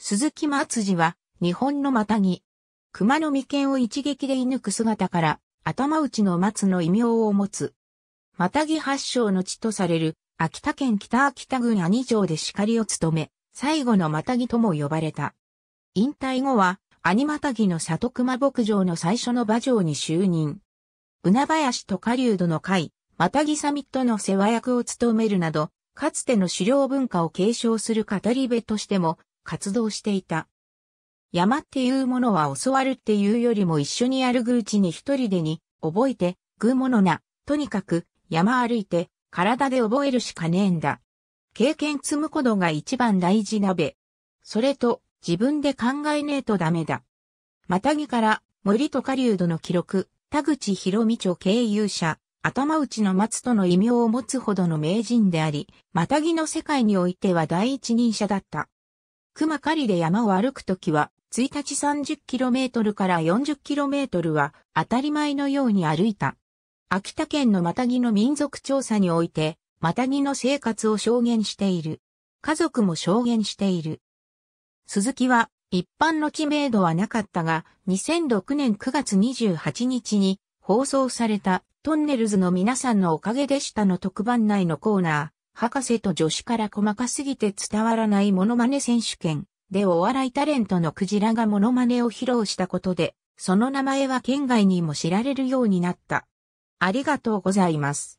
鈴木松次は、日本のマタギ。熊の眉間を一撃で射抜く姿から、頭打ちの松の異名を持つ。マタギ発祥の地とされる、秋田県北秋田郡兄城で叱りを務め、最後のマタギとも呼ばれた。引退後は、ニマタギの里熊牧場の最初の馬場に就任。や林とうどの会、マタギサミットの世話役を務めるなど、かつての狩猟文化を継承する語り部としても活動していた。山っていうものは教わるっていうよりも一緒にやるぐうちに一人でに、覚えて、ぐうものな、とにかく、山歩いて、体で覚えるしかねえんだ。経験積むことが一番大事なべ。それと、自分で考えねえとダメだ。またぎから、森と狩人の記録、田口博美著経由者、頭打ちの松との異名を持つほどの名人であり、またぎの世界においては第一人者だった。熊狩りで山を歩くときは、1日 30km から 40km は当たり前のように歩いた。秋田県のマタギの民族調査において、マタギの生活を証言している。家族も証言している。鈴木は一般の知名度はなかったが、2006年9月28日に放送されたトンネルズの皆さんのおかげでしたの特番内のコーナー。博士と助手から細かすぎて伝わらないモノマネ選手権でお笑いタレントのクジラがモノマネを披露したことで、その名前は県外にも知られるようになった。ありがとうございます。